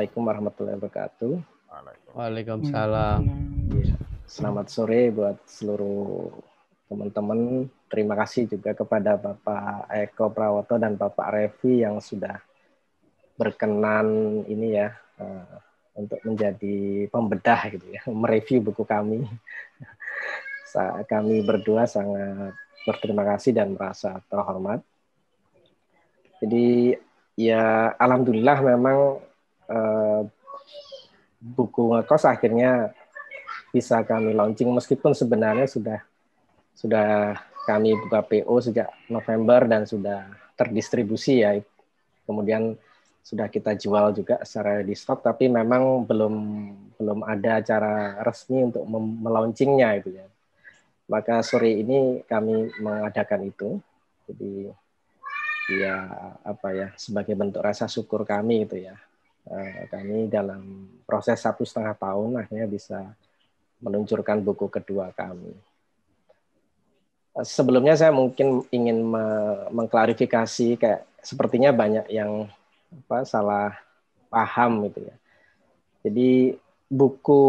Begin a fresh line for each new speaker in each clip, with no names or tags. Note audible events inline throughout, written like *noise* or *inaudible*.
Assalamualaikum warahmatullahi wabarakatuh. Waalaikumsalam. Ya, selamat sore buat seluruh teman-teman. Terima kasih juga kepada Bapak Eko Prawoto dan Bapak Revi yang sudah berkenan ini ya eh, untuk menjadi pembedah gitu ya, mereview buku kami. kami berdua sangat berterima kasih dan merasa terhormat. Jadi ya alhamdulillah memang Eh, buku ngekos akhirnya bisa kami launching meskipun sebenarnya sudah sudah kami buka PO sejak November dan sudah terdistribusi ya. Kemudian sudah kita jual juga secara di stok tapi memang belum belum ada cara resmi untuk melaunchingnya itu ya. Maka sore ini kami mengadakan itu. Jadi ya apa ya sebagai bentuk rasa syukur kami itu ya Eh, kami dalam proses satu setengah tahun akhirnya bisa meluncurkan buku kedua kami. Sebelumnya saya mungkin ingin mengklarifikasi kayak sepertinya banyak yang apa salah paham gitu ya. Jadi buku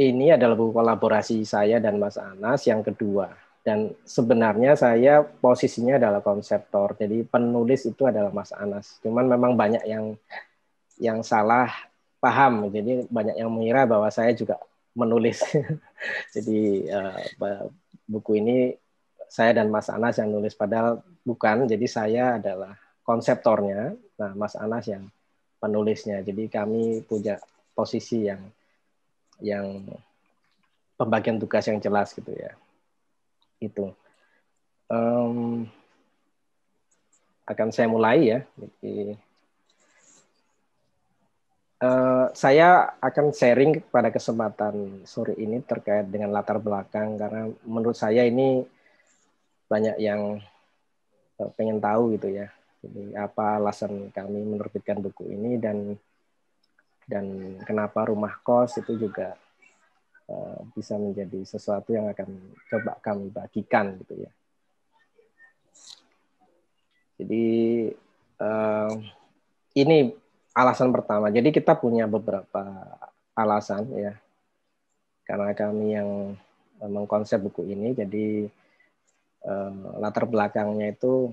ini adalah buku kolaborasi saya dan Mas Anas yang kedua dan sebenarnya saya posisinya adalah konseptor jadi penulis itu adalah Mas Anas cuman memang banyak yang yang salah paham. Jadi banyak yang mengira bahwa saya juga menulis. *laughs* Jadi uh, buku ini saya dan Mas Anas yang nulis padahal bukan. Jadi saya adalah konseptornya, nah Mas Anas yang penulisnya. Jadi kami punya posisi yang yang pembagian tugas yang jelas gitu ya. Itu. Um, akan saya mulai ya. Jadi, Eh, saya akan sharing pada kesempatan sore ini terkait dengan latar belakang karena menurut saya ini banyak yang eh, pengen tahu gitu ya. Jadi apa alasan kami menerbitkan buku ini dan dan kenapa rumah kos itu juga uh, bisa menjadi sesuatu yang akan coba kami bagikan gitu ya. Jadi uh, ini alasan pertama. Jadi kita punya beberapa alasan ya. Karena kami yang eh, mengkonsep buku ini, jadi eh, latar belakangnya itu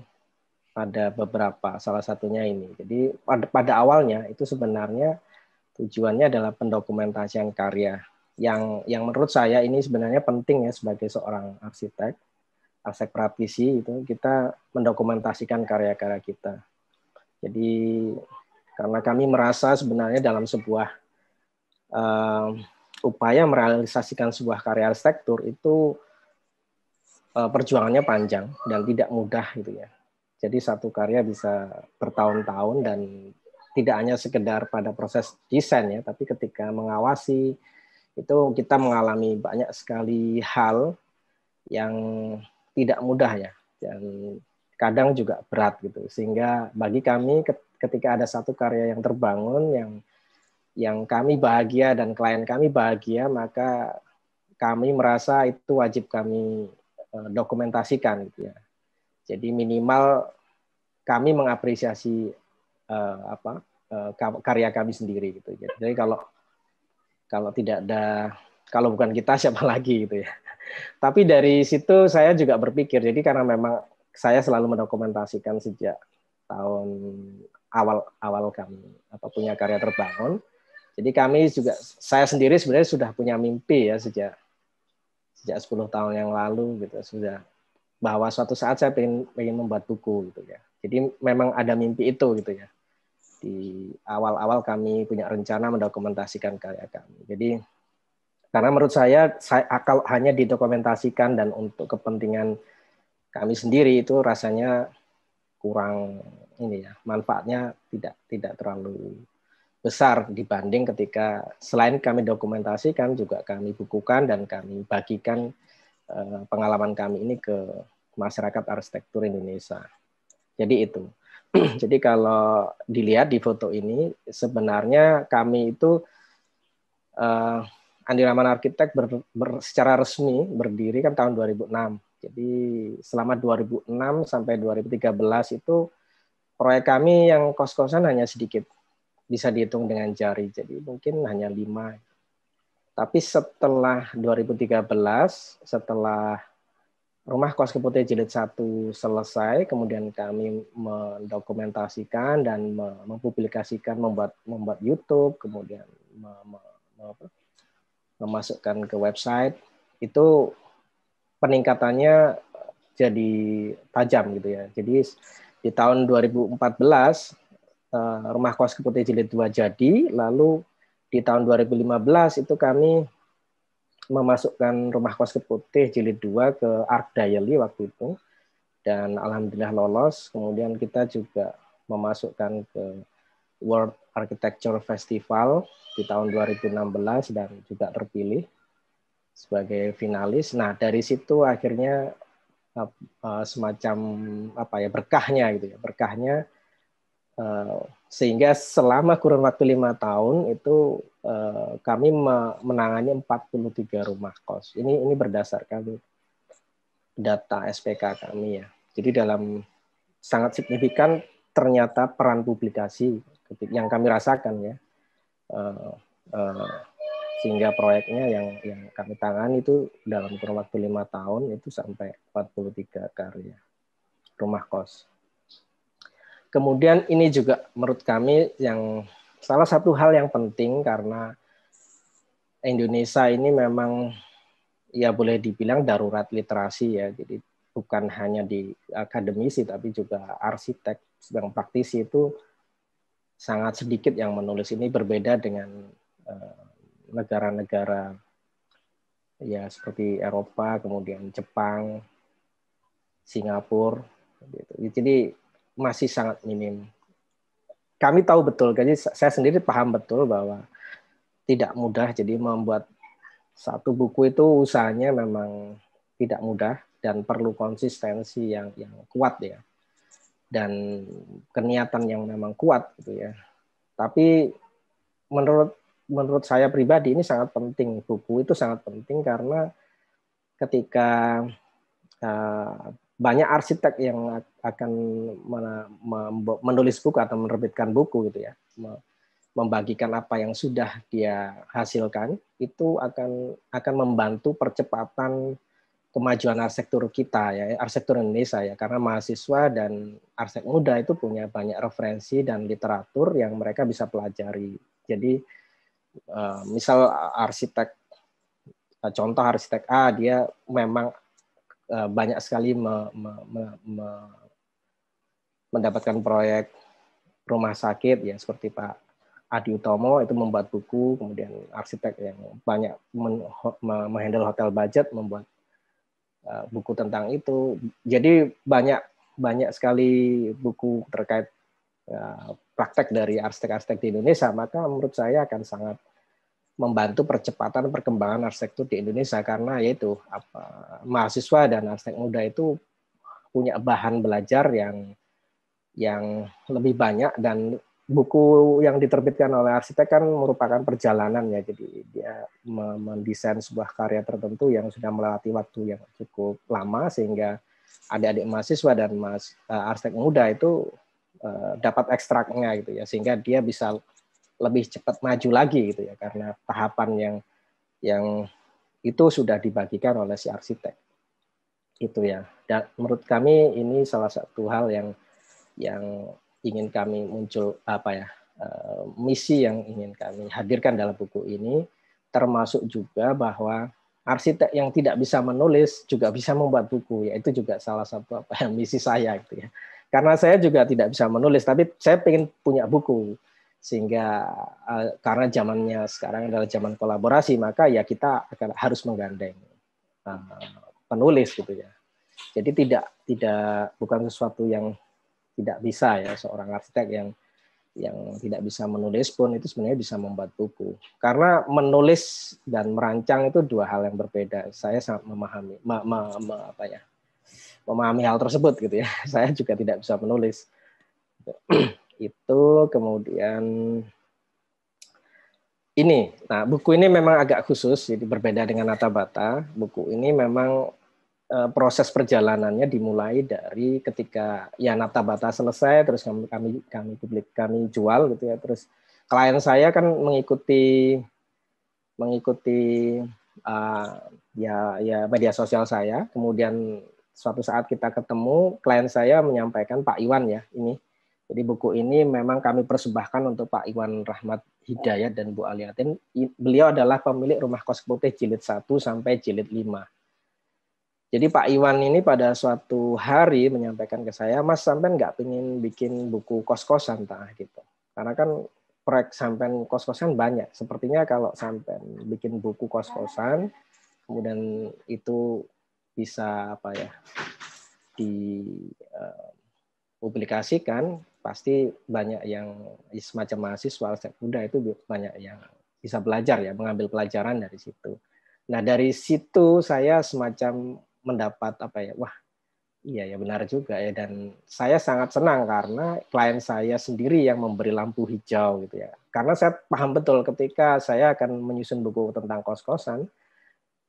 ada beberapa. Salah satunya ini. Jadi pada, pada awalnya itu sebenarnya tujuannya adalah pendokumentasian karya yang yang menurut saya ini sebenarnya penting ya sebagai seorang arsitek, arsitek praktisi itu kita mendokumentasikan karya-karya kita. Jadi karena kami merasa sebenarnya dalam sebuah uh, upaya merealisasikan sebuah karya arsitektur itu uh, perjuangannya panjang dan tidak mudah gitu ya. Jadi satu karya bisa bertahun-tahun dan tidak hanya sekedar pada proses desain ya, tapi ketika mengawasi itu kita mengalami banyak sekali hal yang tidak mudah ya dan kadang juga berat gitu. Sehingga bagi kami ketika ada satu karya yang terbangun yang yang kami bahagia dan klien kami bahagia maka kami merasa itu wajib kami e, dokumentasikan gitu ya. Jadi minimal kami mengapresiasi uh, apa uh, karya kami sendiri gitu. Jadi, ya. jadi kalau kalau tidak ada kalau bukan kita *laughs* siapa lagi gitu ya. Tapi dari situ saya juga berpikir jadi karena memang saya selalu mendokumentasikan sejak tahun awal awal kami apa punya karya terbangun. Jadi kami juga saya sendiri sebenarnya sudah punya mimpi ya sejak sejak 10 tahun yang lalu gitu sudah bahwa suatu saat saya ingin ingin membuat buku gitu ya. Jadi memang ada mimpi itu gitu ya. Di awal-awal kami punya rencana mendokumentasikan karya kami. Jadi karena menurut saya saya akal hanya didokumentasikan dan untuk kepentingan kami sendiri itu rasanya kurang ini ya manfaatnya tidak tidak terlalu besar dibanding ketika selain kami dokumentasikan juga kami bukukan dan kami bagikan eh, pengalaman kami ini ke masyarakat arsitektur Indonesia. Jadi itu. *clears throat* Jadi kalau dilihat di foto ini sebenarnya kami itu uh, Andi Raman Arsitek secara resmi berdiri kan tahun 2006 jadi selama 2006 sampai 2013 itu proyek kami yang kos-kosan hanya sedikit. Bisa dihitung dengan jari, jadi mungkin hanya lima. Tapi setelah 2013, setelah rumah kos keputih jilid 1 selesai, kemudian kami mendokumentasikan dan mempublikasikan, membuat membuat YouTube, kemudian memasukkan ke website. Itu peningkatannya eh, jadi tajam gitu ya. Jadi di tahun 2014 eh, rumah kos keputih jilid 2 jadi, lalu di tahun 2015 itu kami memasukkan rumah kos keputih jilid 2 ke Ark Dayali waktu itu dan alhamdulillah lolos. Kemudian kita juga memasukkan ke World Architecture Festival di tahun 2016 dan juga terpilih sebagai finalis. Nah dari situ akhirnya eh, eh, semacam apa ya berkahnya gitu ya berkahnya eh, sehingga selama kurun waktu lima tahun itu kami menangani 43 rumah kos ini ini berdasarkan data SPK kami ya jadi dalam sangat signifikan ternyata peran publikasi yang kami rasakan ya sehingga proyeknya yang yang kami tangani itu dalam kurun waktu lima tahun itu sampai 43 karya rumah kos. Kemudian ini juga menurut kami yang salah satu hal yang penting karena Indonesia ini memang ya boleh dibilang darurat literasi ya. Jadi bukan hanya di akademisi tapi juga arsitek yang praktisi itu sangat sedikit yang menulis ini berbeda dengan uh, negara-negara ya seperti Eropa, kemudian Jepang, Singapura. Gitu. Jadi masih sangat minim. Kami tahu betul, jadi saya sendiri paham betul bahwa tidak mudah. Jadi membuat satu buku itu usahanya memang tidak mudah dan perlu konsistensi yang yang kuat ya dan keniatan yang memang kuat gitu ya. Tapi menurut menurut saya pribadi ini sangat penting buku itu sangat penting karena ketika uh, banyak arsitek yang akan menulis buku atau menerbitkan buku gitu ya membagikan apa yang sudah dia hasilkan itu akan akan membantu percepatan kemajuan arsitektur kita ya arsitektur Indonesia ya karena mahasiswa dan arsitek muda itu punya banyak referensi dan literatur yang mereka bisa pelajari jadi Eh, misal arsitek eh, contoh arsitek A dia memang eh, banyak sekali me, me, me, me, mendapatkan proyek rumah sakit ya seperti Pak Adi Utomo itu membuat buku, kemudian arsitek yang banyak menghandle hotel budget membuat uh, buku tentang itu. Jadi banyak banyak sekali buku terkait uh, praktek dari arsitek-arsitek di Indonesia, maka menurut saya akan sangat membantu percepatan perkembangan arsitektur di Indonesia karena yaitu apa, mahasiswa dan arsitek muda itu punya bahan belajar yang yang lebih banyak dan buku yang diterbitkan oleh arsitek kan merupakan perjalanan ya jadi dia mendesain sebuah karya tertentu yang sudah melewati waktu yang cukup lama sehingga adik-adik mahasiswa dan mas, eh, arsitek muda itu Eh, dapat ekstraknya gitu ya sehingga dia bisa lebih cepat maju lagi gitu ya karena tahapan yang yang itu sudah dibagikan oleh si arsitek itu ya dan menurut kami ini salah satu hal yang yang ingin kami muncul apa ya eh, misi yang ingin kami hadirkan dalam buku ini termasuk juga bahwa arsitek yang tidak bisa menulis juga bisa membuat buku yaitu juga salah satu apa ya misi saya gitu ya karena saya juga tidak bisa menulis, tapi saya ingin punya buku. Sehingga uh, karena zamannya sekarang adalah zaman kolaborasi, maka ya kita akan harus menggandeng uh, penulis gitu ya. Jadi tidak tidak bukan sesuatu yang tidak bisa ya seorang arsitek yang yang tidak bisa menulis pun itu sebenarnya bisa membuat buku. Karena menulis dan merancang itu dua hal yang berbeda. Saya sangat memahami, ma, ma, ma, apa ya, memahami hal tersebut gitu ya. *laughs* Saya juga tidak bisa menulis. *clears throat* Itu kemudian ini, nah buku ini memang agak khusus, jadi berbeda dengan nata bata Buku ini memang eh, proses perjalanannya dimulai dari ketika ya bata selesai, terus kami kami kami publik kami jual gitu ya. Terus klien saya kan mengikuti mengikuti uh, ya ya media sosial saya, kemudian suatu saat kita ketemu klien saya menyampaikan Pak Iwan ya ini jadi buku ini memang kami persembahkan untuk Pak Iwan Rahmat Hidayat dan Bu Aliatin. Beliau adalah pemilik rumah kos putih jilid 1 sampai jilid 5. Jadi Pak Iwan ini pada suatu hari menyampaikan ke saya, Mas sampean nggak pingin bikin buku kos-kosan tah gitu. Karena kan proyek sampean kos-kosan banyak. Sepertinya kalau sampean bikin buku kos-kosan, kemudian itu bisa apa ya di eh, publikasikan pasti banyak yang semacam mahasiswa aset muda itu banyak yang bisa belajar ya mengambil pelajaran dari situ. Nah dari situ saya semacam mendapat apa ya wah iya ya benar juga ya dan saya sangat senang karena klien saya sendiri yang memberi lampu hijau gitu ya karena saya paham betul ketika saya akan menyusun buku tentang kos kosan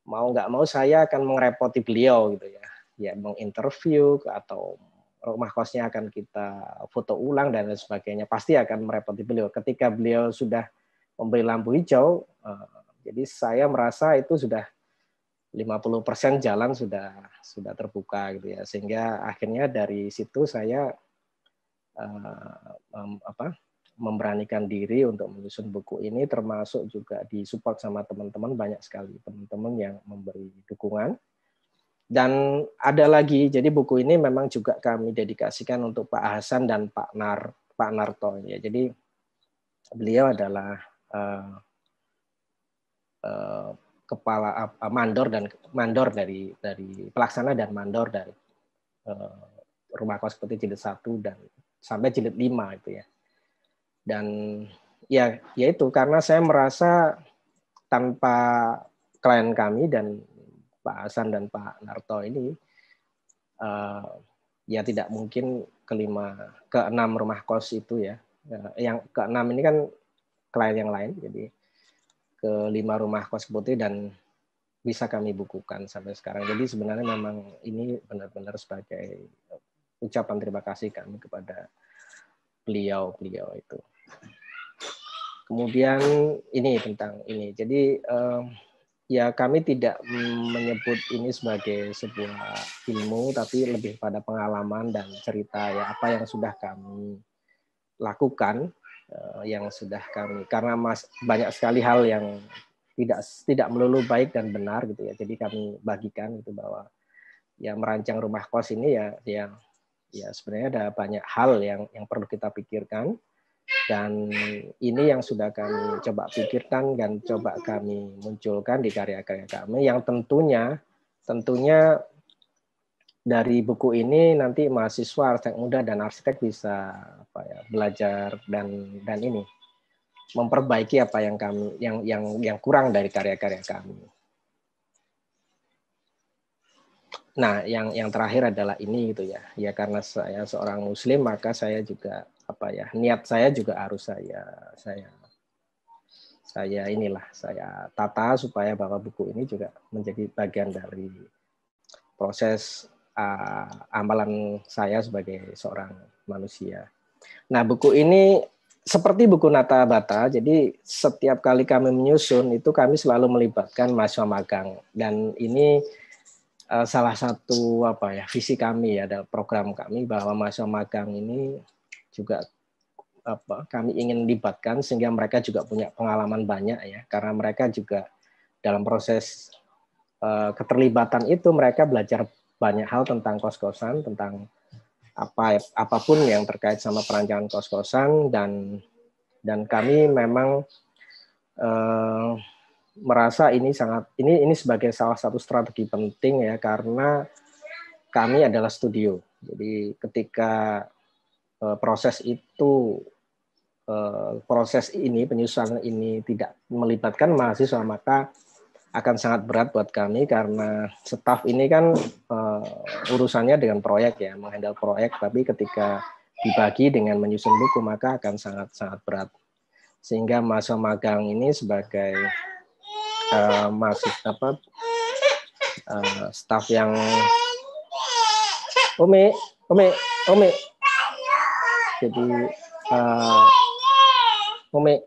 mau nggak mau saya akan merepoti beliau gitu ya ya menginterview atau rumah kosnya akan kita foto ulang dan lain sebagainya pasti akan merepoti beliau ketika beliau sudah memberi lampu hijau eh, jadi saya merasa itu sudah 50% jalan sudah sudah terbuka gitu ya sehingga akhirnya dari situ saya eh, apa memberanikan diri untuk menyusun buku ini termasuk juga disupport sama teman-teman banyak sekali teman-teman yang memberi dukungan dan ada lagi jadi buku ini memang juga kami dedikasikan untuk Pak Hasan dan Pak Nar Pak Narto ya jadi beliau adalah uh, uh, kepala uh, mandor dan mandor dari dari pelaksana dan mandor dari uh, rumah kos seperti jilid satu dan sampai jilid lima itu ya dan ya yaitu karena saya merasa tanpa klien kami dan Pak Hasan dan Pak Narto ini uh, ya tidak mungkin kelima keenam rumah kos itu ya eh, yang keenam ini kan klien yang lain jadi kelima rumah kos putih dan bisa kami bukukan sampai sekarang jadi sebenarnya memang ini benar-benar sebagai ucapan terima kasih kami kepada beliau-beliau itu. Kemudian ini tentang ini. Jadi ya kami tidak menyebut ini sebagai sebuah ilmu tapi lebih pada pengalaman dan cerita ya apa yang sudah kami lakukan eh, yang sudah kami karena mas banyak sekali hal yang tidak tidak melulu baik dan benar gitu ya jadi kami bagikan itu bahwa ya merancang rumah kos ini ya ya ya sebenarnya ada banyak hal yang yang perlu kita pikirkan dan ini yang sudah kami coba pikirkan dan coba kami munculkan di karya-karya kami yang tentunya tentunya dari buku ini nanti mahasiswa arsitek muda dan arsitek bisa apa ya, belajar dan dan ini memperbaiki apa yang kami yang yang yang kurang dari karya-karya kami. Nah, yang yang terakhir adalah ini gitu ya. Ya karena saya seorang muslim maka saya juga apa ya niat saya juga harus saya saya saya inilah saya tata supaya bahwa buku ini juga menjadi bagian dari proses uh, amalan saya sebagai seorang manusia. Nah buku ini seperti buku Nata Bata, jadi setiap kali kami menyusun itu kami selalu melibatkan mahasiswa magang dan ini uh, salah satu apa ya visi kami ya dalam program kami bahwa mahasiswa magang ini juga apa kami ingin libatkan sehingga mereka juga punya pengalaman banyak ya karena mereka juga dalam proses uh, keterlibatan itu mereka belajar banyak hal tentang kos-kosan tentang apa apapun yang terkait sama perancangan kos-kosan dan dan kami memang uh, merasa ini sangat ini ini sebagai salah satu strategi penting ya karena kami adalah studio. Jadi ketika Eh, proses itu eh, proses ini penyusunan ini tidak melibatkan mahasiswa maka akan sangat berat buat kami karena staf ini kan uh, urusannya dengan proyek ya menghandle proyek tapi ketika dibagi dengan menyusun buku maka akan sangat sangat berat sehingga masa magang ini sebagai uh, masih apa uh, staf yang Umi Umi Umi jadi uh, Umi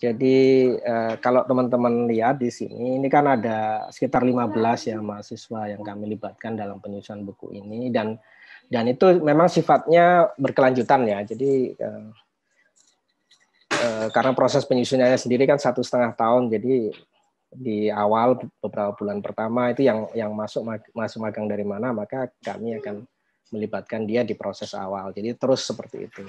Jadi eh, kalau teman-teman lihat di sini, ini kan ada sekitar 15 ya mahasiswa yang kami libatkan dalam penyusunan buku ini dan dan itu memang sifatnya berkelanjutan ya. Jadi eh, eh, karena proses penyusunannya sendiri kan satu setengah tahun, jadi di awal beberapa bulan pertama itu yang yang masuk masuk magang dari mana maka kami akan melibatkan dia di proses awal jadi terus seperti itu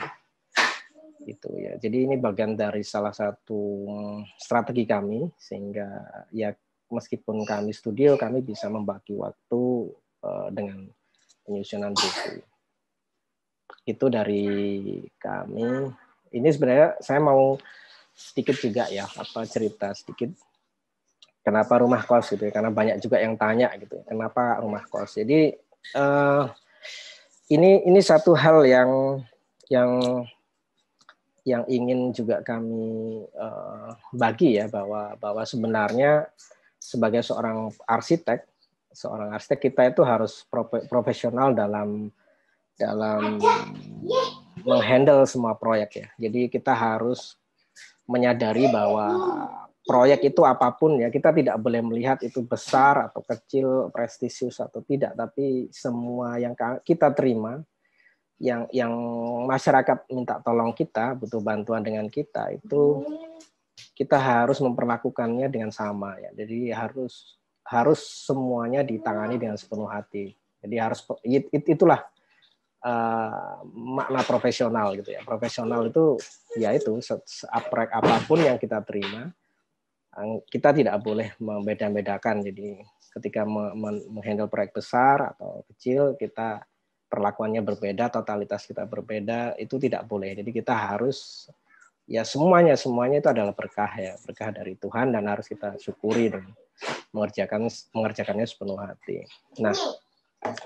itu ya jadi ini bagian dari salah satu mm, strategi kami sehingga ya meskipun kami studio kami bisa membagi waktu uh, dengan penyusunan buku itu dari kami ini sebenarnya saya mau sedikit juga ya apa cerita sedikit kenapa rumah kos gitu ya karena banyak juga yang tanya gitu ya, kenapa rumah kos jadi uh, ini ini satu hal yang yang yang ingin juga kami uh, bagi ya bahwa bahwa sebenarnya sebagai seorang arsitek seorang arsitek kita itu harus profesional dalam dalam menghandle semua proyek ya. Jadi kita harus menyadari bahwa proyek itu apapun ya kita tidak boleh melihat itu besar atau kecil, prestisius atau tidak, tapi semua yang kita terima yang yang masyarakat minta tolong kita, butuh bantuan dengan kita itu kita harus memperlakukannya dengan sama ya. Jadi harus harus semuanya ditangani dengan sepenuh hati. Jadi harus it, it, itulah uh, makna profesional gitu ya. Profesional itu ya itu apapun yang kita terima kita tidak boleh membeda-bedakan. Jadi ketika menghandle proyek besar atau kecil, kita perlakuannya berbeda, totalitas kita berbeda, itu tidak boleh. Jadi kita harus ya semuanya semuanya itu adalah berkah ya, berkah dari Tuhan dan harus kita syukuri dan mengerjakan mengerjakannya sepenuh hati. Nah,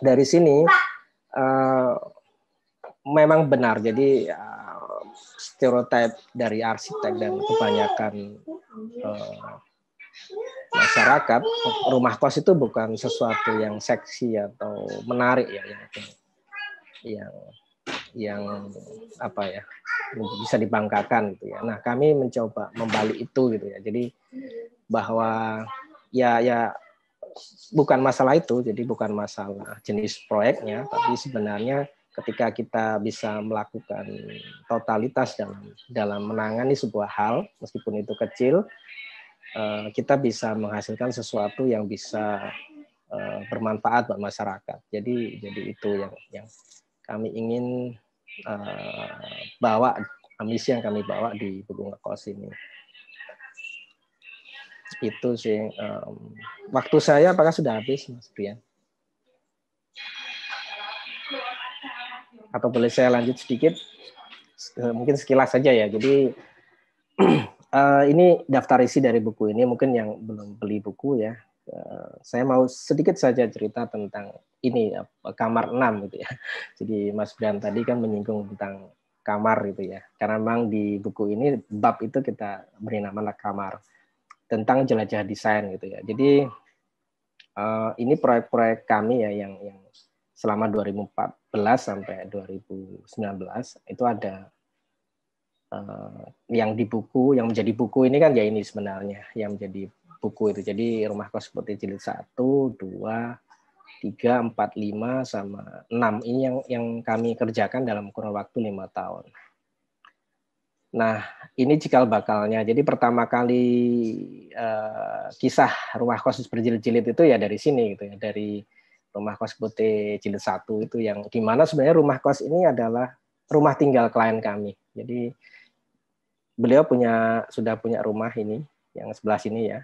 dari sini uh, memang benar. Jadi uh, stereotip dari arsitek dan kebanyakan uh, masyarakat rumah kos itu bukan sesuatu yang seksi atau menarik ya yang yang yang apa ya bisa dibanggakan gitu ya. Nah kami mencoba membalik itu gitu ya. Jadi bahwa ya ya bukan masalah itu. Jadi bukan masalah jenis proyeknya, tapi sebenarnya ketika kita bisa melakukan totalitas dalam dalam menangani sebuah hal meskipun itu kecil eh, kita bisa menghasilkan sesuatu yang bisa eh, bermanfaat buat masyarakat jadi jadi itu yang yang kami ingin eh, bawa misi yang kami bawa di pegunungan Kos ini itu sih waktu saya apakah sudah habis mas Brian? atau boleh saya lanjut sedikit mungkin sekilas saja ya jadi *clears throat* eh, ini daftar isi dari buku ini mungkin yang belum beli buku ya eh, saya mau sedikit saja cerita tentang ini kamar 6 gitu ya *laughs* jadi Mas Bram tadi kan menyinggung tentang kamar gitu ya karena memang di buku ini bab itu kita beri nama kamar tentang jelajah desain gitu ya jadi eh, ini proyek-proyek kami ya yang yang selama 2014 sampai 2019 itu ada uh, yang di buku yang menjadi buku ini kan ya ini sebenarnya yang menjadi buku itu. Jadi rumah kos seperti jilid 1, 2, 3, 4, 5 sama 6 ini yang yang kami kerjakan dalam kurun waktu lima tahun. Nah, ini cikal bakalnya. Jadi pertama kali uh, kisah rumah kos berjilid-jilid itu ya dari sini gitu ya, dari rumah kos putih jilid satu itu yang mana sebenarnya rumah kos ini adalah rumah tinggal klien kami. Jadi beliau punya sudah punya rumah ini yang sebelah sini ya.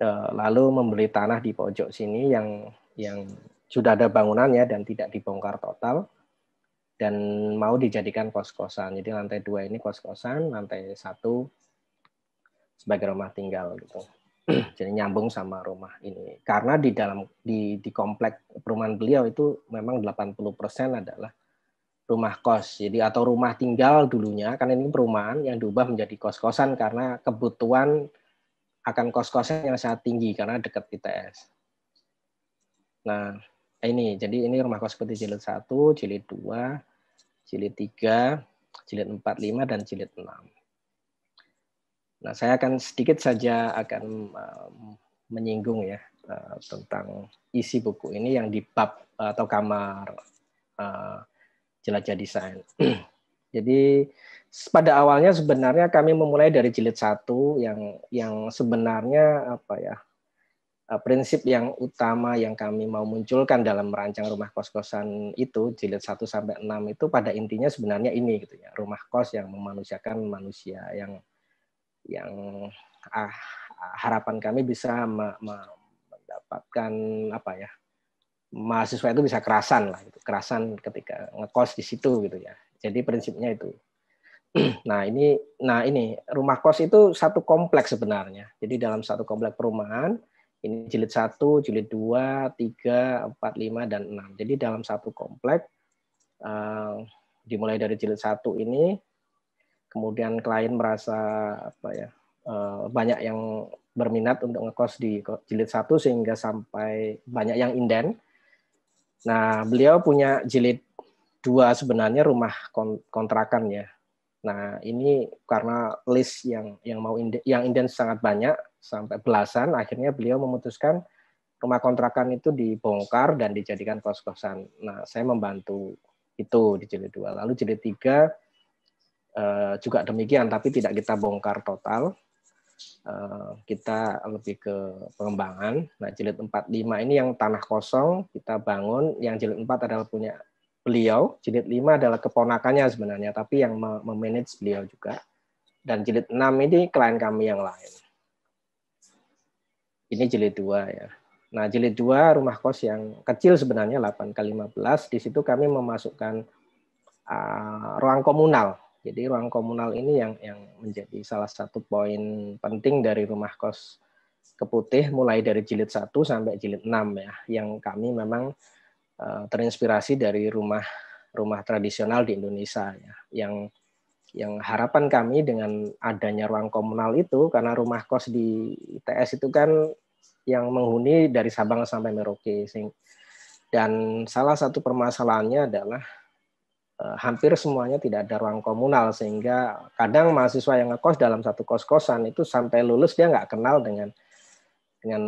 Eh, lalu membeli tanah di pojok sini yang yang sudah ada bangunannya dan tidak dibongkar total dan mau dijadikan kos-kosan. Jadi lantai dua ini kos-kosan, lantai satu sebagai rumah tinggal gitu. *clears throat* jadi nyambung sama rumah ini karena di dalam di di komplek perumahan beliau itu memang 80% adalah rumah kos jadi atau rumah tinggal dulunya karena ini perumahan yang diubah menjadi kos-kosan karena kebutuhan akan kos-kosan yang sangat tinggi karena dekat BTS. Nah, ini jadi ini rumah kos seperti jilid 1, jilid 2, jilid 3, jilid 4, 5 dan jilid 6. Nah, saya akan sedikit saja akan eh, menyinggung ya eh, tentang isi buku ini yang di bab atau kamar eh, jelajah desain. *clears throat* Jadi pada awalnya sebenarnya kami memulai dari jilid satu yang yang sebenarnya apa ya prinsip yang utama yang kami mau munculkan dalam merancang rumah kos-kosan itu jilid 1 sampai enam itu pada intinya sebenarnya ini gitu ya rumah kos yang memanusiakan manusia yang yang ah, harapan kami bisa me, me, mendapatkan apa ya mahasiswa itu bisa kerasan lah itu kerasan ketika ngekos di situ gitu ya jadi prinsipnya itu *clears throat* nah ini nah ini rumah kos itu satu kompleks sebenarnya jadi dalam satu kompleks perumahan ini jilid satu jilid dua tiga empat lima dan enam jadi dalam satu kompleks uh, dimulai dari jilid satu ini kemudian klien merasa apa ya eh, banyak yang berminat untuk ngekos di jilid satu sehingga sampai banyak yang inden. Nah, beliau punya jilid dua sebenarnya rumah kontrakan ya. Nah, ini karena list yang yang mau inden, yang inden sangat banyak sampai belasan, akhirnya beliau memutuskan rumah kontrakan itu dibongkar dan dijadikan kos-kosan. Nah, saya membantu itu di jilid dua. Lalu jilid tiga Eh, juga demikian, tapi tidak kita bongkar total. Uh, kita lebih ke pengembangan. Nah, jilid 45 ini yang tanah kosong kita bangun, yang jilid 4 adalah punya beliau, jilid 5 adalah keponakannya sebenarnya, tapi yang memanage beliau juga. Dan jilid 6 ini klien kami yang lain. Ini jilid 2 ya. Nah, jilid 2 rumah kos yang kecil sebenarnya 8 x 15 di situ kami memasukkan uh, ruang komunal jadi ruang komunal ini yang yang menjadi salah satu poin penting dari rumah kos Keputih mulai dari jilid 1 sampai jilid 6 ya yang kami memang uh, terinspirasi dari rumah rumah tradisional di Indonesia ya yang yang harapan kami dengan adanya ruang komunal itu karena rumah kos di ITS itu kan yang menghuni dari Sabang sampai Merauke dan salah satu permasalahannya adalah Eh, hampir semuanya tidak ada ruang komunal sehingga kadang mahasiswa yang ngekos dalam satu kos-kosan itu sampai lulus dia nggak kenal dengan dengan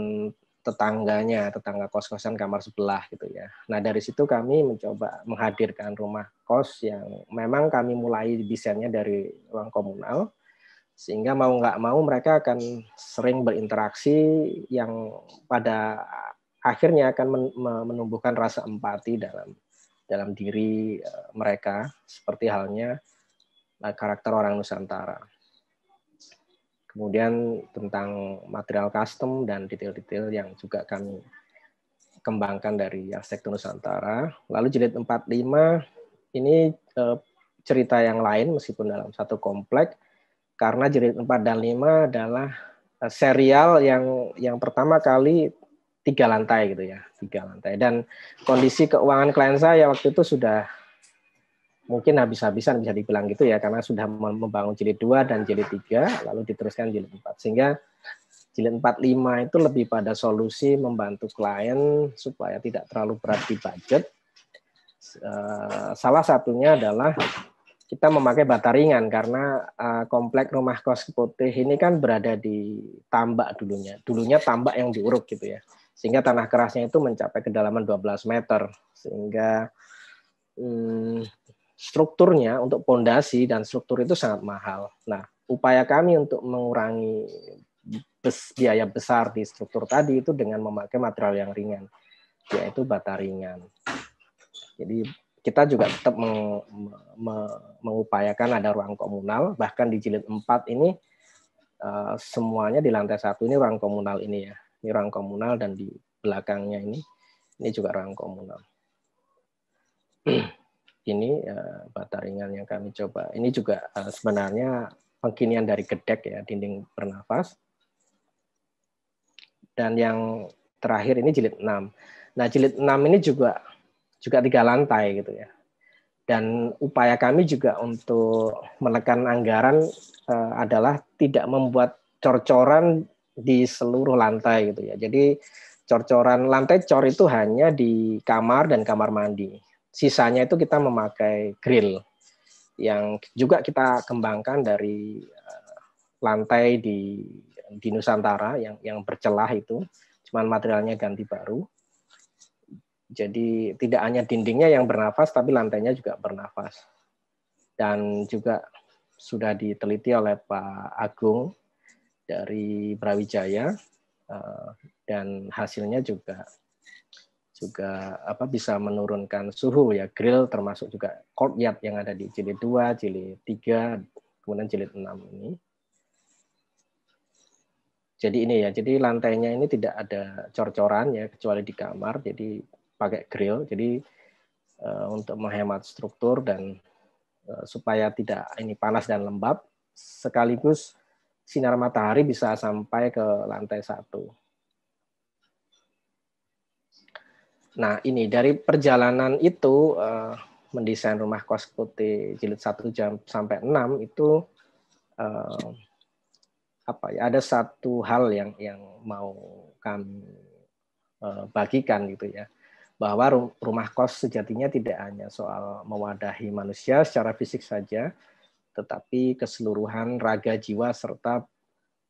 tetangganya, tetangga kos-kosan kamar sebelah gitu ya. Nah, dari situ kami mencoba menghadirkan rumah kos yang memang kami mulai desainnya dari ruang komunal sehingga mau nggak mau mereka akan sering berinteraksi yang pada akhirnya akan menumbuhkan rasa empati dalam dalam diri eh, mereka seperti halnya eh, karakter orang Nusantara. Kemudian tentang material custom dan detail-detail yang juga kami kembangkan dari arsitektur Nusantara. Lalu jilid 45 ini eh, cerita yang lain meskipun dalam satu kompleks karena jilid 4 dan 5 adalah serial yang yang pertama kali tiga lantai gitu ya, tiga lantai. Dan kondisi keuangan klien saya waktu itu sudah mungkin habis-habisan bisa dibilang gitu ya, karena sudah membangun jilid dua dan jilid tiga lalu diteruskan jilid empat Sehingga jilid empat lima itu lebih pada solusi membantu klien supaya tidak terlalu berat di budget. Eh, salah satunya adalah kita memakai bata ringan karena eh, komplek rumah kos putih ini kan berada di tambak dulunya. Dulunya tambak yang diuruk gitu ya sehingga tanah kerasnya itu mencapai kedalaman 12 meter sehingga hmm, strukturnya untuk pondasi dan struktur itu sangat mahal. Nah, upaya kami untuk mengurangi bes, biaya besar di struktur tadi itu dengan memakai material yang ringan, yaitu bata ringan. Jadi kita juga tetap meng, me, mengupayakan ada ruang komunal, bahkan di jilid 4 ini uh, semuanya di lantai satu ini ruang komunal ini ya. Ini ruang komunal dan di belakangnya ini ini juga ruang komunal. *clears throat* ini uh, eh, bata yang kami coba. Ini juga eh, sebenarnya pengkinian dari gedek ya, dinding bernafas. Dan yang terakhir ini jilid 6. Nah, jilid 6 ini juga juga tiga lantai gitu ya. Dan upaya kami juga untuk menekan anggaran eh, adalah tidak membuat cor-coran di seluruh lantai gitu ya. Jadi cor-coran lantai cor itu hanya di kamar dan kamar mandi. Sisanya itu kita memakai grill yang juga kita kembangkan dari eh, lantai di di Nusantara yang yang bercelah itu, cuman materialnya ganti baru. Jadi tidak hanya dindingnya yang bernafas, tapi lantainya juga bernafas. Dan juga sudah diteliti oleh Pak Agung dari Brawijaya eh, dan hasilnya juga juga apa bisa menurunkan suhu ya grill termasuk juga courtyard yang ada di jilid 2, jilid 3, kemudian jilid 6 ini. Jadi ini ya, jadi lantainya ini tidak ada cor-coran ya kecuali di kamar, jadi pakai grill. Jadi uh, untuk menghemat struktur dan uh, supaya tidak ini panas dan lembab sekaligus sinar matahari bisa sampai ke lantai satu. Nah, ini dari perjalanan itu uh, mendesain rumah kos putih jilid satu jam sampai enam itu uh, apa ya ada satu hal yang yang mau kami uh, bagikan gitu ya bahwa rumah kos sejatinya tidak hanya soal mewadahi manusia secara fisik saja tetapi keseluruhan raga jiwa serta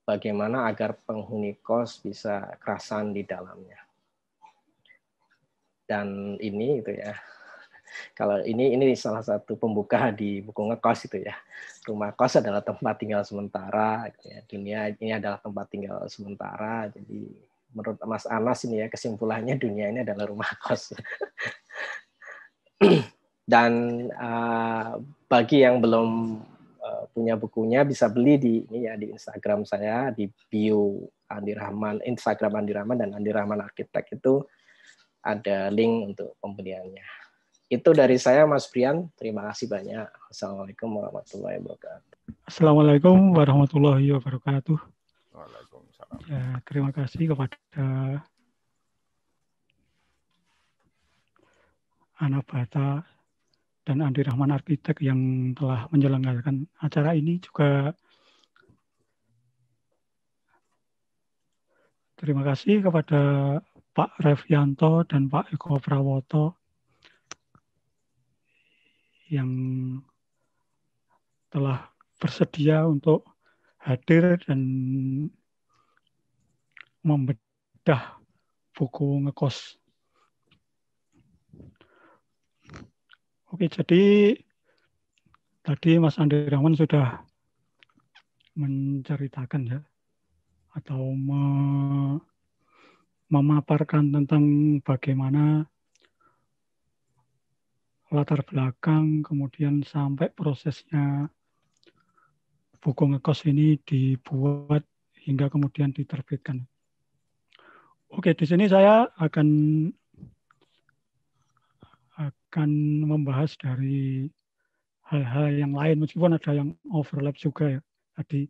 bagaimana agar penghuni kos bisa kerasan di dalamnya. Dan ini itu ya. Kalau ini ini salah satu pembuka di buku ngekos itu ya. Rumah kos adalah tempat tinggal sementara, gitu ya. dunia ini adalah tempat tinggal sementara. Jadi menurut Mas Anas ini ya kesimpulannya dunia ini adalah rumah kos. *clears throat* Dan uh, bagi yang belum Eh, punya bukunya bisa beli di ini ya di Instagram saya di bio Andi Rahman Instagram Andi Rahman dan Andi Rahman Arsitek itu ada link untuk pembeliannya. Itu dari saya Mas Brian. Terima kasih banyak. Assalamualaikum warahmatullahi wabarakatuh.
Assalamualaikum warahmatullahi wabarakatuh. Ya, terima kasih kepada Anabata dan Andi Rahman Arsitek yang telah menyelenggarakan acara ini juga Terima kasih kepada Pak Revianto dan Pak Eko Prawoto yang telah bersedia untuk hadir dan membedah buku ngekos Oke, jadi tadi Mas Andi Rahman sudah menceritakan ya atau me memaparkan tentang bagaimana latar belakang kemudian sampai prosesnya buku ngekos ini dibuat hingga kemudian diterbitkan. Oke, di sini saya akan akan membahas dari hal-hal yang lain meskipun ada yang overlap juga ya tadi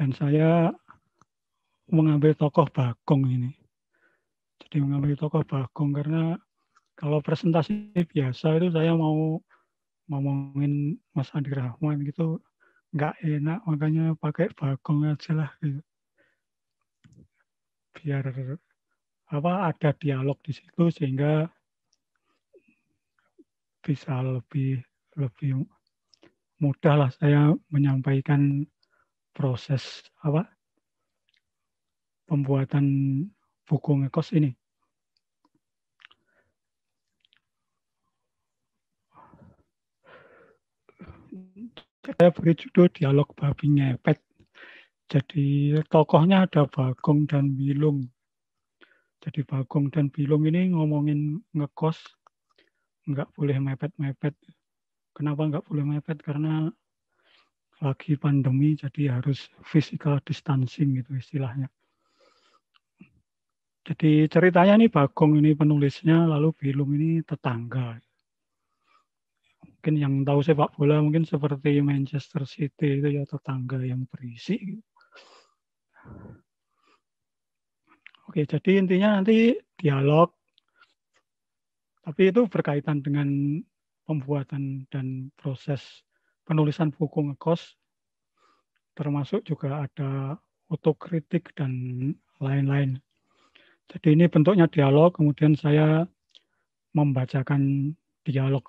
dan saya mengambil tokoh Bagong ini jadi mengambil tokoh Bagong karena kalau presentasi biasa itu saya mau ngomongin Mas Andi Rahman gitu nggak enak makanya pakai Bagong aja lah gitu biar apa ada dialog di situ sehingga bisa lebih lebih mudah lah saya menyampaikan proses apa pembuatan buku ngekos ini. Saya beri judul dialog babi ngepet. Jadi tokohnya ada Bagong dan Wilung. Jadi Bagong dan Bilung ini ngomongin ngekos, nggak boleh mepet-mepet. Kenapa nggak boleh mepet? Karena lagi pandemi, jadi harus physical distancing gitu istilahnya. Jadi ceritanya nih Bagong ini penulisnya, lalu Bilung ini tetangga. Mungkin yang tahu sepak bola mungkin seperti Manchester City itu ya tetangga yang berisi. Gitu. Oke, jadi intinya nanti dialog, tapi itu berkaitan dengan pembuatan dan proses penulisan buku ngekos, termasuk juga ada otokritik dan lain-lain. Jadi ini bentuknya dialog, kemudian saya membacakan dialog.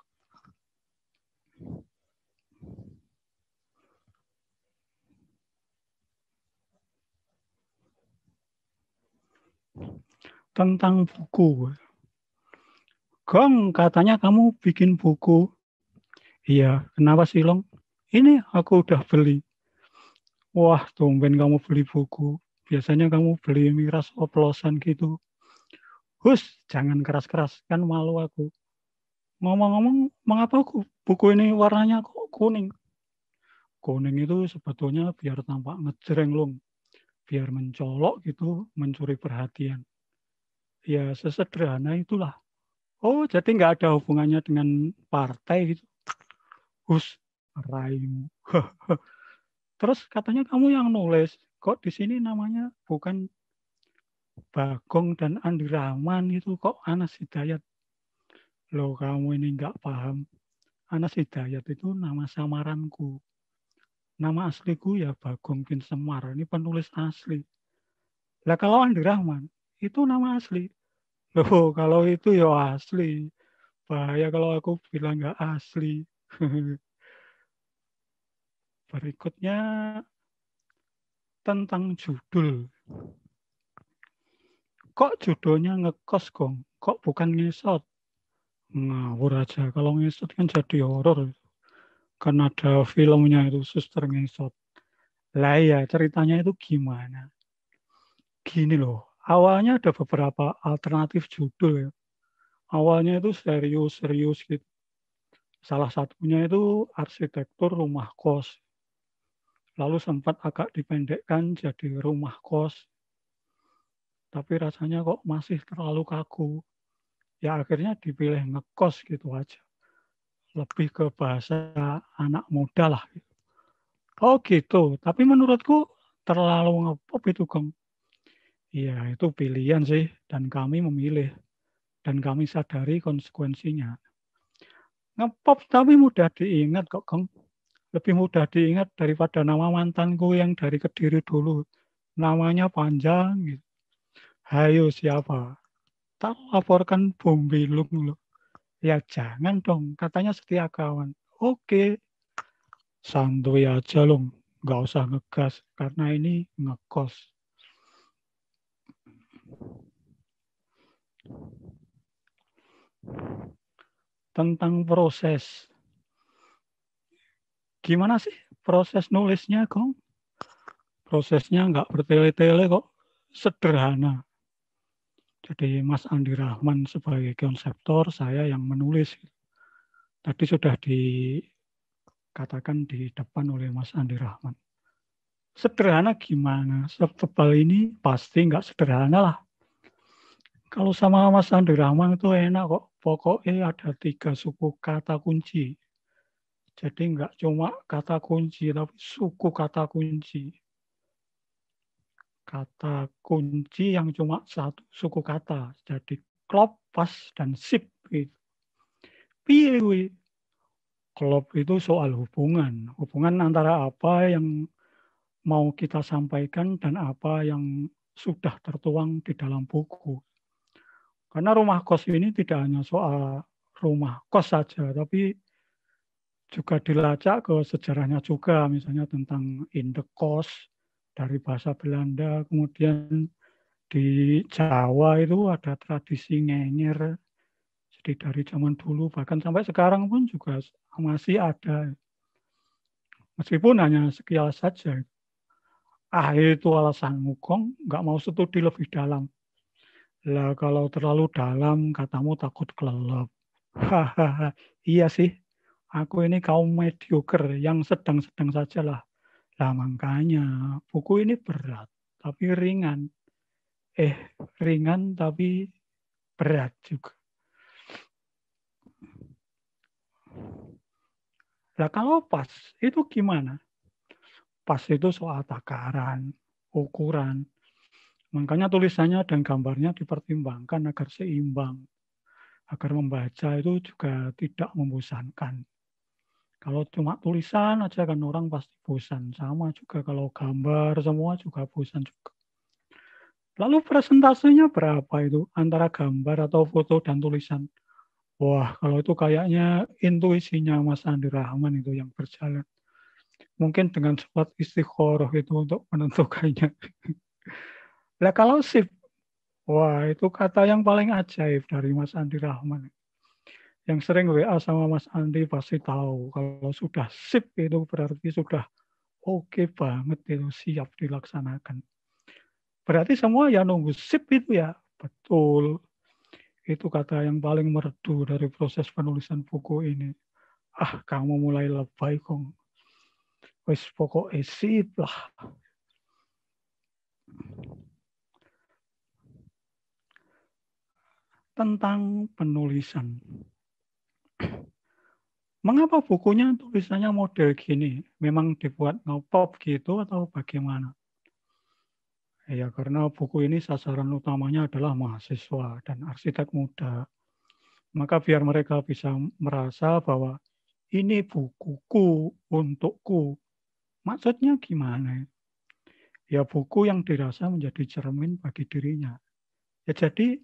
tentang buku. Gong, katanya kamu bikin buku. Iya, kenapa sih Long? Ini aku udah beli. Wah, tumben kamu beli buku. Biasanya kamu beli miras oplosan gitu. Hus, jangan keras-keras, kan malu aku. Ngomong-ngomong, mengapa aku, buku ini warnanya kok kuning? Kuning itu sebetulnya biar tampak ngejreng, Long biar mencolok gitu, mencuri perhatian. Ya sesederhana itulah. Oh, jadi nggak ada hubungannya dengan partai gitu. Hus, raimu. *laughs* Terus katanya kamu yang nulis. Kok di sini namanya bukan Bagong dan Andi Rahman itu kok Anas Hidayat. Loh kamu ini nggak paham. Anas Hidayat itu nama samaranku. Nama asliku ya Bagong bin Semar. Ini penulis asli. Lah kalau Andi Rahman, itu nama asli. Loh, kalau itu ya asli. Bahaya kalau aku bilang nggak asli. *laughs* Berikutnya tentang judul. Kok judulnya ngekos, Gong? Kok bukan ngesot? Ngawur aja. Kalau ngesot kan jadi horor kan ada filmnya itu suster ngesot lah ya ceritanya itu gimana gini loh awalnya ada beberapa alternatif judul ya awalnya itu serius-serius gitu salah satunya itu arsitektur rumah kos lalu sempat agak dipendekkan jadi rumah kos tapi rasanya kok masih terlalu kaku ya akhirnya dipilih ngekos gitu aja lebih ke bahasa anak muda lah. Oh gitu, tapi menurutku terlalu ngepop itu kang. Iya itu pilihan sih dan kami memilih dan kami sadari konsekuensinya. Ngepop tapi mudah diingat kok kang. Lebih mudah diingat daripada nama mantanku yang dari kediri dulu. Namanya panjang gitu. Hayo siapa? Tak laporkan bumbi lu. loh. Ya jangan dong, katanya setia kawan. Oke, santuy aja loh nggak usah ngegas karena ini ngekos. Tentang proses. Gimana sih proses nulisnya, kok? Prosesnya nggak bertele-tele kok, sederhana. Jadi Mas Andi Rahman sebagai konseptor, saya yang menulis. Tadi sudah dikatakan di depan oleh Mas Andi Rahman. Sederhana gimana? Sebab ini pasti nggak sederhana lah. Kalau sama Mas Andi Rahman itu enak kok. Pokoknya ada tiga suku kata kunci. Jadi nggak cuma kata kunci, tapi suku kata kunci kata kunci yang cuma satu suku kata. Jadi klop, pas, dan sip. Gitu. Klop itu soal hubungan. Hubungan antara apa yang mau kita sampaikan dan apa yang sudah tertuang di dalam buku. Karena rumah kos ini tidak hanya soal rumah kos saja, tapi juga dilacak ke sejarahnya juga, misalnya tentang indekos, dari bahasa Belanda, kemudian di Jawa itu ada tradisi ngenyir. Jadi dari zaman dulu bahkan sampai sekarang pun juga masih ada. Meskipun hanya sekilas saja. Ah itu alasan ngukong nggak mau studi lebih dalam. Lah kalau terlalu dalam katamu takut kelelep. Hahaha, iya sih. Aku ini kaum mediocre yang sedang-sedang sajalah Nah makanya buku ini berat tapi ringan. Eh ringan tapi berat juga. Nah kalau pas itu gimana? Pas itu soal takaran, ukuran. Makanya tulisannya dan gambarnya dipertimbangkan agar seimbang. Agar membaca itu juga tidak membosankan. Kalau cuma tulisan aja kan orang pasti bosan. Sama juga kalau gambar semua juga bosan juga. Lalu presentasenya berapa itu antara gambar atau foto dan tulisan? Wah, kalau itu kayaknya intuisinya Mas Andi Rahman itu yang berjalan. Mungkin dengan sholat istikharah itu untuk menentukannya. *laughs* Lah kalau sip, wah itu kata yang paling ajaib dari Mas Andi Rahman yang sering WA sama Mas Andi pasti tahu kalau sudah sip itu berarti sudah oke okay banget itu siap dilaksanakan. Berarti semua ya nunggu sip itu ya betul. Itu kata yang paling merdu dari proses penulisan buku ini. Ah, kamu mulai lebay kong. Wis pokok sip lah. Tentang penulisan Mengapa bukunya tulisannya model gini? Memang dibuat ngopop gitu atau bagaimana? Ya, karena buku ini sasaran utamanya adalah mahasiswa dan arsitek muda. Maka biar mereka bisa merasa bahwa ini bukuku untukku. Maksudnya gimana? Ya buku yang dirasa menjadi cermin bagi dirinya. Ya jadi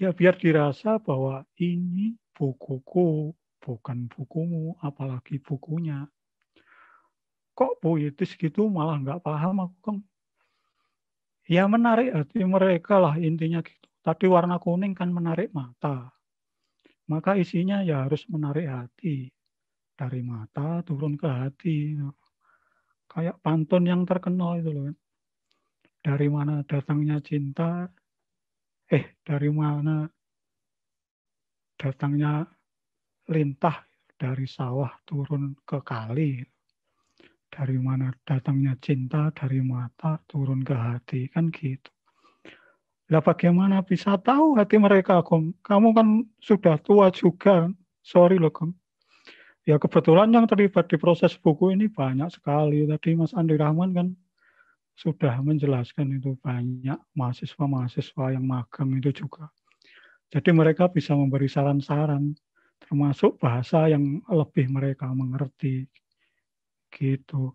ya biar dirasa bahwa ini bukuku bukan bukumu, apalagi bukunya. Kok puitis gitu malah nggak paham aku kang Ya menarik hati mereka lah intinya gitu. Tadi warna kuning kan menarik mata. Maka isinya ya harus menarik hati. Dari mata turun ke hati. Kayak pantun yang terkenal itu loh. Dari mana datangnya cinta, eh dari mana datangnya lintah dari sawah turun ke kali. Dari mana datangnya cinta, dari mata turun ke hati, kan gitu. Lah bagaimana bisa tahu hati mereka, Gom? Kamu kan sudah tua juga. Sorry loh, Gom. Ya kebetulan yang terlibat di proses buku ini banyak sekali. Tadi Mas Andi Rahman kan sudah menjelaskan itu banyak mahasiswa-mahasiswa yang magang itu juga. Jadi mereka bisa memberi saran-saran termasuk bahasa yang lebih mereka mengerti gitu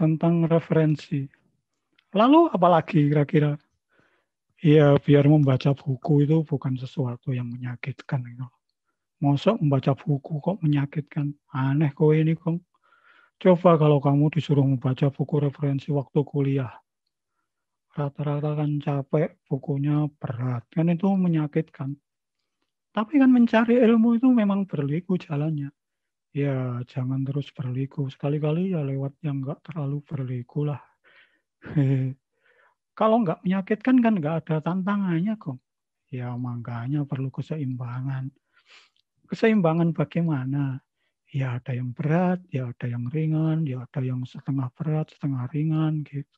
tentang referensi lalu apalagi kira-kira ya biar membaca buku itu bukan sesuatu yang menyakitkan gitu. Mosok membaca buku kok menyakitkan? Aneh kowe ini kong. Coba kalau kamu disuruh membaca buku referensi waktu kuliah rata-rata kan capek, bukunya berat, kan itu menyakitkan. Tapi kan mencari ilmu itu memang berliku jalannya. Ya, jangan terus berliku. Sekali-kali ya lewat yang enggak terlalu berliku lah. *laughs* Kalau enggak menyakitkan kan enggak ada tantangannya kok. Ya, makanya perlu keseimbangan. Keseimbangan bagaimana? Ya, ada yang berat, ya ada yang ringan, ya ada yang setengah berat, setengah ringan gitu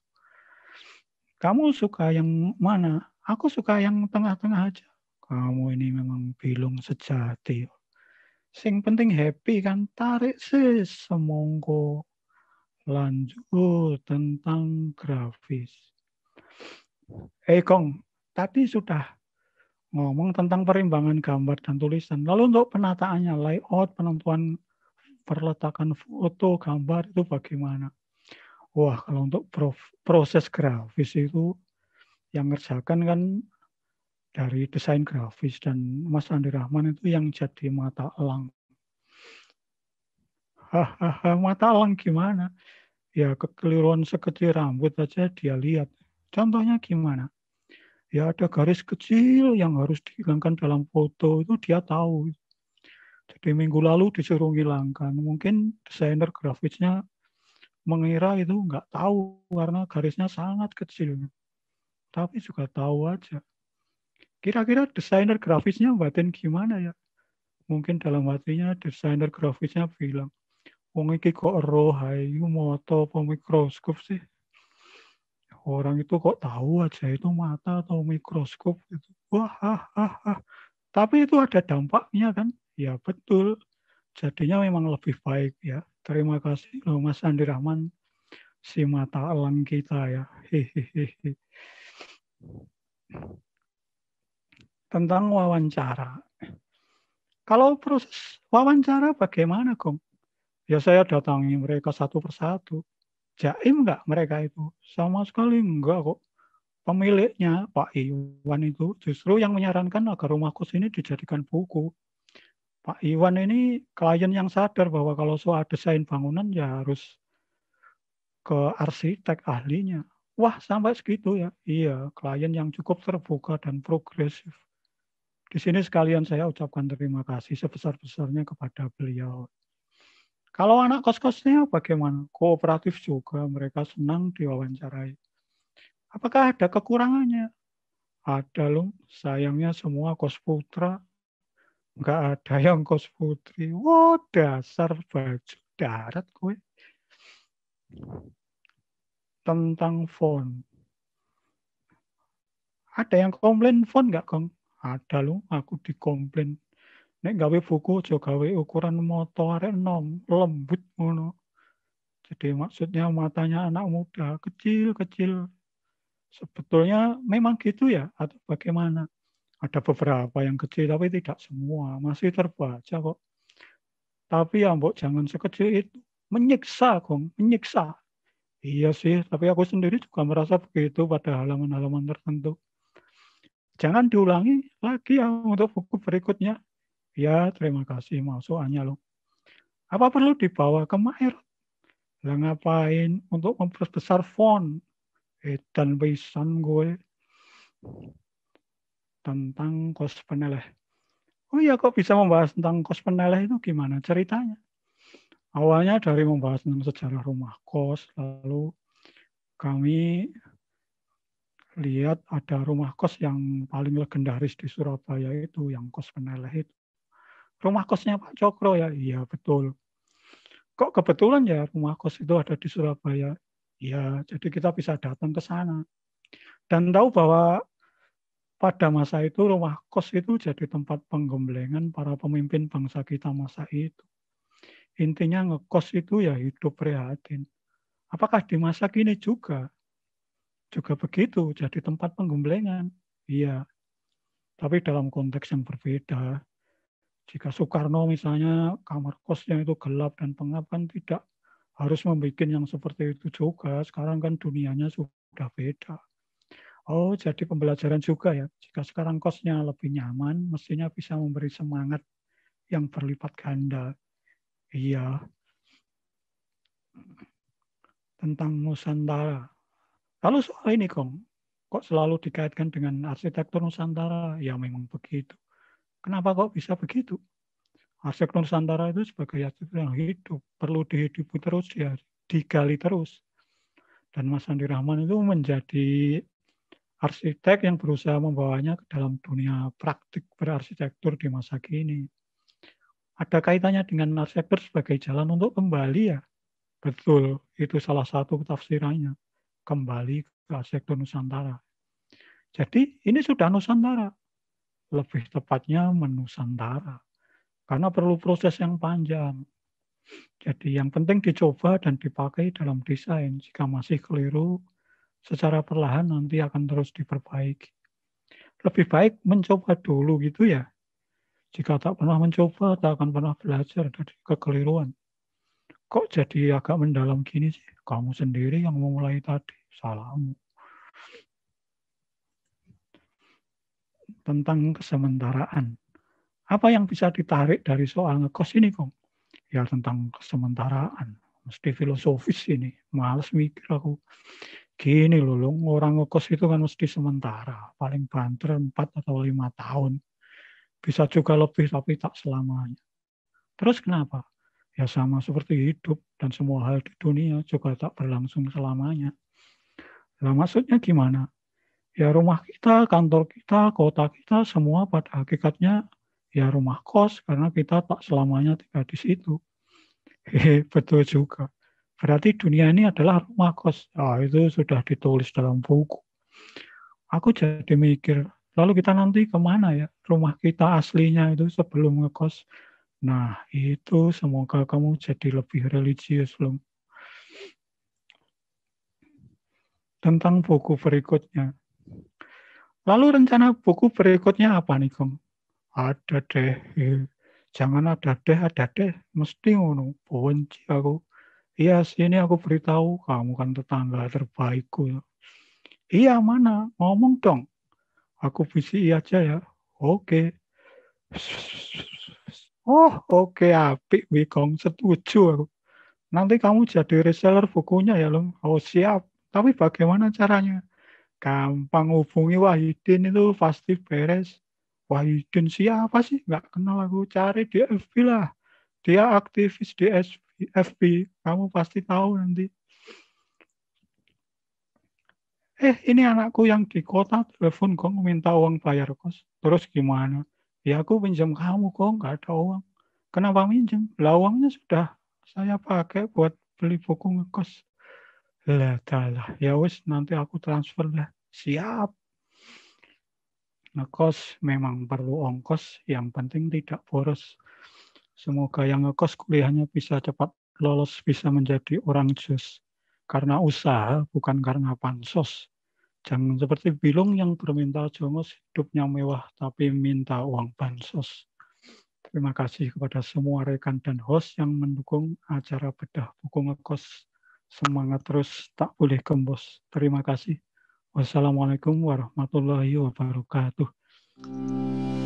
kamu suka yang mana? Aku suka yang tengah-tengah aja. Kamu ini memang bilung sejati. Sing penting happy kan tarik sih semongko. Lanjut tentang grafis. Eh Kong, tadi sudah ngomong tentang perimbangan gambar dan tulisan. Lalu untuk penataannya, layout, penentuan perletakan foto, gambar itu bagaimana? Wah, kalau untuk proses grafis itu yang ngerjakan kan dari desain grafis dan Mas Andi Rahman itu yang jadi mata elang. Hahaha, mata elang gimana? Ya kekeliruan sekecil rambut aja dia lihat. Contohnya gimana? Ya ada garis kecil yang harus dihilangkan dalam foto itu dia tahu. Jadi minggu lalu disuruh hilangkan. Mungkin desainer grafisnya mengira itu nggak tahu karena garisnya sangat kecil. Tapi juga tahu aja. Kira-kira desainer grafisnya batin gimana ya? Mungkin dalam hatinya desainer grafisnya bilang, wong iki kok rohayu moto apa mikroskop sih? Orang itu kok tahu aja itu mata atau mikroskop itu. Wah, ha, ha, ha. Tapi itu ada dampaknya kan? Ya betul jadinya memang lebih baik ya. Terima kasih loh Mas Andi Rahman si mata elang kita ya. Hehehe. Tentang wawancara. Kalau proses wawancara bagaimana, Gong? Ya saya datangi mereka satu persatu. Jaim nggak mereka itu? Sama sekali enggak kok. Pemiliknya, Pak Iwan itu, justru yang menyarankan agar rumahku sini dijadikan buku. Pak Iwan ini klien yang sadar bahwa kalau soal desain bangunan ya harus ke arsitek ahlinya. Wah, sampai segitu ya. Iya, klien yang cukup terbuka dan progresif. Di sini sekalian saya ucapkan terima kasih sebesar-besarnya kepada beliau. Kalau anak kos-kosnya bagaimana? Kooperatif juga, mereka senang diwawancarai. Apakah ada kekurangannya? Ada loh, sayangnya semua kos putra nggak ada yang kos putri. Wah, wow, dasar baju darat gue. Tentang font. Ada yang komplain font nggak, Kong? Ada lu, aku dikomplain. Nek gawe buku aja gawe ukuran motor enom, lembut ngono. Jadi maksudnya matanya anak muda, kecil-kecil. Sebetulnya memang gitu ya atau bagaimana? Ada beberapa yang kecil, tapi tidak semua. Masih terbaca kok. Tapi ya, Mbok, jangan sekecil itu. Menyiksa, kong Menyiksa. Iya sih, tapi aku sendiri juga merasa begitu pada halaman-halaman tertentu. Jangan diulangi lagi ya untuk buku berikutnya. Ya, terima kasih masukannya loh. Apa perlu dibawa ke Maer? Lah ngapain untuk memperbesar font? Edan pisan gue tentang kos peneleh. Oh iya kok bisa membahas tentang kos peneleh itu gimana ceritanya? Awalnya dari membahas tentang sejarah rumah kos, lalu kami lihat ada rumah kos yang paling legendaris di Surabaya itu, yang kos peneleh itu. Rumah kosnya Pak Cokro ya? Iya betul. Kok kebetulan ya rumah kos itu ada di Surabaya? Iya, jadi kita bisa datang ke sana. Dan tahu bahwa pada masa itu rumah kos itu jadi tempat penggembelengan para pemimpin bangsa kita masa itu. Intinya ngekos itu ya hidup prihatin. Apakah di masa kini juga? Juga begitu, jadi tempat penggembelengan. Iya, tapi dalam konteks yang berbeda. Jika Soekarno misalnya kamar kosnya itu gelap dan pengap kan tidak harus membuat yang seperti itu juga. Sekarang kan dunianya sudah beda. Oh, jadi pembelajaran juga ya. Jika sekarang kosnya lebih nyaman, mestinya bisa memberi semangat yang berlipat ganda. Iya. Tentang Nusantara. Kalau soal ini, Kong, kok selalu dikaitkan dengan arsitektur Nusantara? Ya memang begitu. Kenapa kok bisa begitu? Arsitektur Nusantara itu sebagai arsitektur yang hidup, perlu dihidupi terus, ya digali terus dan Mas Andi Rahman itu menjadi arsitek yang berusaha membawanya ke dalam dunia praktik berarsitektur di masa kini. Ada kaitannya dengan arsitektur sebagai jalan untuk kembali ya? Betul, itu salah satu tafsirannya. Kembali ke arsitektur Nusantara. Jadi ini sudah Nusantara. Lebih tepatnya menusantara. Karena perlu proses yang panjang. Jadi yang penting dicoba dan dipakai dalam desain. Jika masih keliru, secara perlahan nanti akan terus diperbaiki. Lebih baik mencoba dulu gitu ya. Jika tak pernah mencoba, tak akan pernah belajar dari kekeliruan. Kok jadi agak mendalam gini sih? Kamu sendiri yang memulai tadi. Salahmu. Tentang kesementaraan. Apa yang bisa ditarik dari soal ngekos ini, Kong? Ya tentang kesementaraan. Mesti filosofis ini. Males mikir aku gini loh, loh orang ngekos itu kan mesti sementara, paling banter 4 atau lima tahun. Bisa juga lebih tapi tak selamanya. Terus kenapa? Ya sama seperti hidup dan semua hal di dunia juga tak berlangsung selamanya. lah maksudnya gimana? Ya rumah kita, kantor kita, kota kita semua pada hakikatnya ya rumah kos karena kita tak selamanya tinggal di situ. Hehe, betul juga. Berarti dunia ini adalah rumah kos. Nah, itu sudah ditulis dalam buku. Aku jadi mikir, lalu kita nanti kemana ya? Rumah kita aslinya itu sebelum ngekos. Nah, itu semoga kamu jadi lebih religius, loh. Tentang buku berikutnya. Lalu rencana buku berikutnya apa nih, Kong? Ada deh. Jangan ada deh, ada deh. Mesti ngono. Bonci aku Iya, sini aku beritahu kamu kan tetangga terbaikku. Iya, mana? Ngomong dong. Aku visi iya aja ya. Oke. Oh, oke okay, apik Wikong, setuju aku. Nanti kamu jadi reseller bukunya ya, loh. Oh, siap. Tapi bagaimana caranya? Gampang hubungi Wahidin itu pasti beres. Wahidin siapa sih? Nggak kenal aku. Cari di FB lah. Dia aktivis di SP. FB kamu pasti tahu nanti eh ini anakku yang di kota telepon kok minta uang bayar kos terus gimana ya aku pinjam kamu kok nggak ada uang kenapa pinjam? lah uangnya sudah saya pakai buat beli buku ngekos lah dah ya wis nanti aku transfer lah siap ngekos memang perlu ongkos yang penting tidak boros Semoga yang ngekos kuliahnya bisa cepat lolos, bisa menjadi orang jus. Karena usaha, bukan karena pansos. Jangan seperti Bilung yang berminta jongos, hidupnya mewah tapi minta uang pansos. Terima kasih kepada semua rekan dan host yang mendukung acara bedah buku ngekos. Semangat terus, tak boleh gembos. Terima kasih. Wassalamualaikum warahmatullahi wabarakatuh.